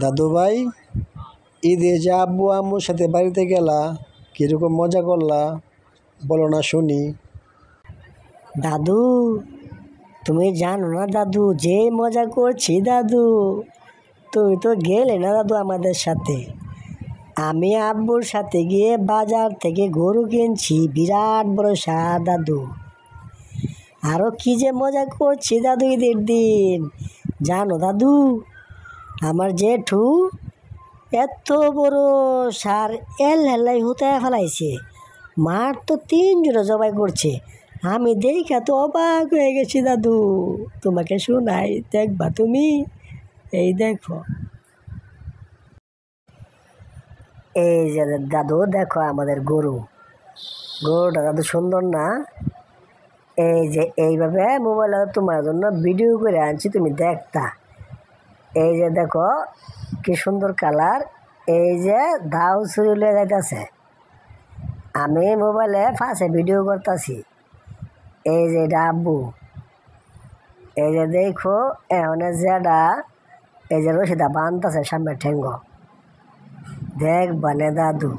দাদু ভাই ঈদে যে আব্বু আম্মুর সাথে বাড়িতে গেলা কীরকম মজা করলা বলো না শুনি দাদু তুমি জানো না দাদু যে মজা করছি দাদু তুমি তো গেলে না দাদু আমাদের সাথে আমি আব্বুর সাথে গিয়ে বাজার থেকে গরু কিনছি বিরাট বড় সার দাদু আরও কী যে মজা করছি দাদু ঈদের দিন জানো দাদু আমার জেঠু এত বড় সার এল হেলাই হুতায় ফেলাইছে মার তো তিন জোড়া জবাই করছে আমি দেখা তো অবাক হয়ে গেছি দাদু তোমাকে শোনাই দেখবা তুমি এই দেখো এই যে দাদু দেখো আমাদের গরু গরুটা দাদু সুন্দর না এই যে এইভাবে মোবাইল তোমার জন্য ভিডিও করে আনছি তুমি দেখতা এই যে দেখো কি সুন্দর কালার এই যে ধাউ ছুরি লিয়ে যাইতেছে আমি মোবাইলে ফার্স্টে ভিডিও করতেছি এই যে এটা আব্বু এই যে দেখো এখন যেটা এই যে রশিদা বানতেছে সামনে ঠেঙ্গ দেখ বানে দাদু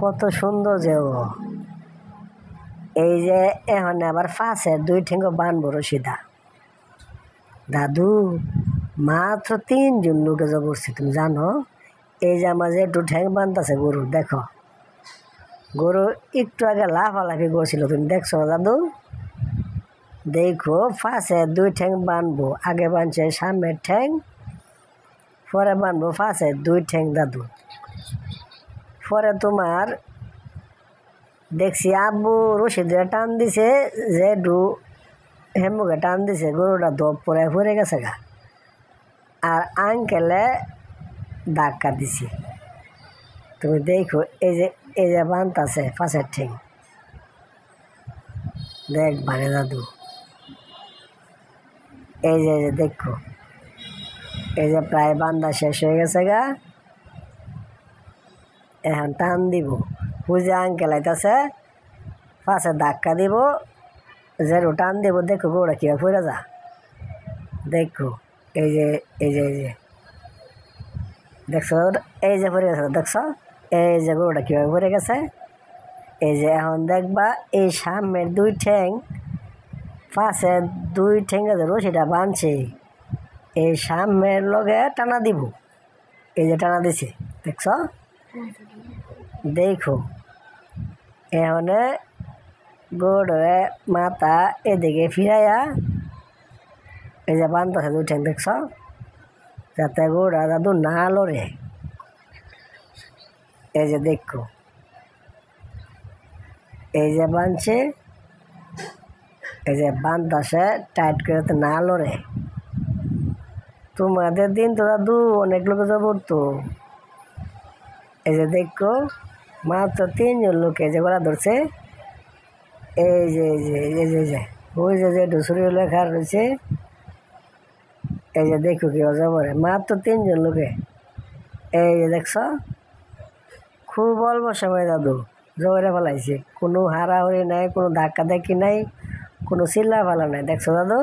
কত সুন্দর যে ও এই যে এখন আবার ফাঁসে দুই ঠেঙ্গ বানবো রশিদা দাদু মাত্র তিনজন লোকে যা করছি তুমি জানো এই যে আমার যে একটু ঠ্যাং আছে গরু দেখো গরু একটু আগে লাফালাফি করছিল তুমি দেখছো দাদু দেখো ফাঁসে দুই ঠ্যাং বানবো আগে বানছে সামনের ঠ্যাং পরে বানবো ফাঁসে দুই ঠ্যাং দাদু পরে তোমার দেখছি আব্বু রশিদে টান দিছে যে ডু হেমুকে টান দিছে গরুটা দপ পরে পরে গেছে গা আর আঙ্কেলে ধাক্কা দিছি তুমি দেখো এই যে এই যে বান্ত আছে পাশের ঠেং দেখ ভাঙে দাদু এই যে যে দেখো এই যে প্রায় বান্দা শেষ হয়ে গেছে গা এখন টান দিব পুজো আঙ্কেল আইতাছে পাশে ধাক্কা দিব যেরু টান দিব দেখো গোড়া কি ফুরে যা দেখো এই যে এই যে এই যে দেখছো এই যে পড়ে গেছে দেখছো এই যে গরুটা কীভাবে পড়ে গেছে এই যে এখন দেখবা এই সামনের দুই ঠ্যাং পাশে দুই ঠ্যাং ধরো সেটা বাঁধছে এই সামনের লগে টানা দিব এই যে টানা দিছে দেখছ দেখো এখন গোড়ে মাথা এদিকে ফিরাইয়া এই যে বান্ধ আছে ঠেং দেখছ যাতে গোড়া দাদু না লড়ে এই যে দেখো এই যে বানছে এই যে বাঁধ আসে টাইট করে না লড়ে তোমাদের দিন তো দাদু অনেক লোকে তো এই যে দেখো মাত্র তিনজন লোক এই যে গলা ধরছে এই যে এই যে এই যে এই যে ওই যে যে ডুসুরি লেখা রয়েছে এই যে দেখো কি অজা পরে মাত্র তিনজন লোকে এই যে দেখছ খুব অল্প সময় দাদু জবরে ফেলাইছে কোনো হরি নাই কোনো ধাক্কা ধাক্কি নাই কোনো চিল্লা ফেলা নাই দেখছো দাদু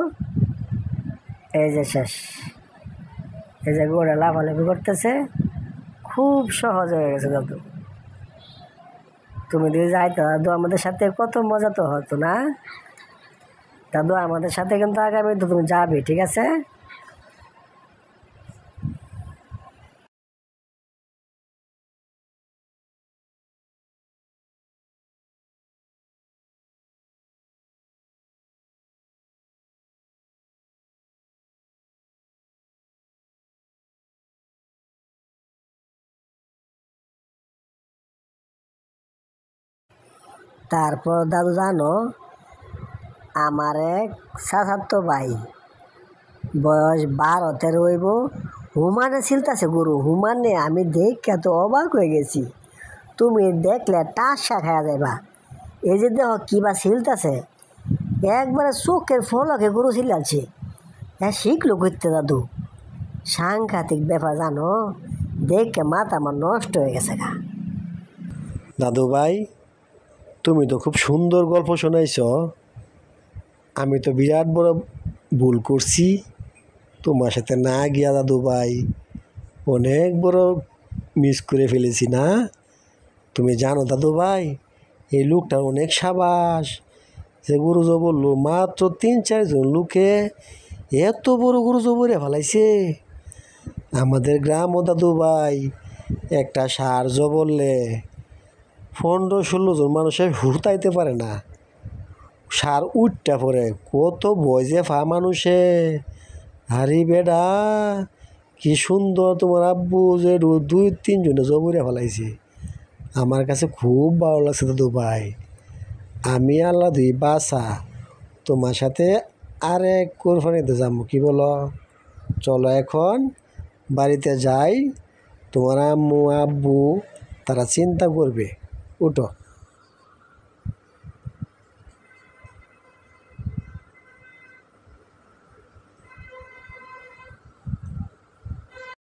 এই যে শেষ এই যে গোড়ে লাফালাফি করতেছে খুব সহজ হয়ে গেছে দাদু তুমি যদি যাইতো দাদু আমাদের সাথে কত মজা তো হতো না দাদু আমাদের সাথে কিন্তু আগামী তো তুমি যাবে ঠিক আছে তারপর দাদু জানো আমার এক সাত ভাই বয়স বারো তেরো হইব হুমানে ছিলতাছে গুরু হুমানে আমি দেখে তো অবাক হয়ে গেছি তুমি দেখলে টাসা খায়া যাইবা এই যে দেখো কী বা ছিলতাছে একবারে চোখের ফলকে গুরু ছিলাছে হ্যাঁ শিখলো করতে দাদু সাংঘাতিক ব্যাপার জানো দেখে মাথা আমার নষ্ট হয়ে গেছে গা দাদু ভাই তুমি তো খুব সুন্দর গল্প শোনাইছ আমি তো বিরাট বড় ভুল করছি তোমার সাথে না গিয়া দাদু ভাই অনেক বড় মিস করে ফেলেছি না তুমি জানো দাদু ভাই এই লোকটার অনেক সাবাস যে গুরুজ বলল মাত্র তিন চারজন লোকে এত বড় গুরুজ বলে ফেলাইছে আমাদের গ্রাম ও দাদু ভাই একটা সার বললে পনেরো ষোলো জন মানুষের হুতাইতে পারে না সার উঠটা পরে কত বয়সে ফা মানুষে হারি বেডা কি সুন্দর তোমার আব্বু যে দুই তিনজনে জবুরে ফেলাইছে আমার কাছে খুব ভালো লাগছে দাদু ভাই আমি আল্লাহ দুই বাসা তোমার সাথে আরেক কোরফানিতে যাবো কি বলো চলো এখন বাড়িতে যাই তোমার আম্মু আব্বু তারা চিন্তা করবে उठो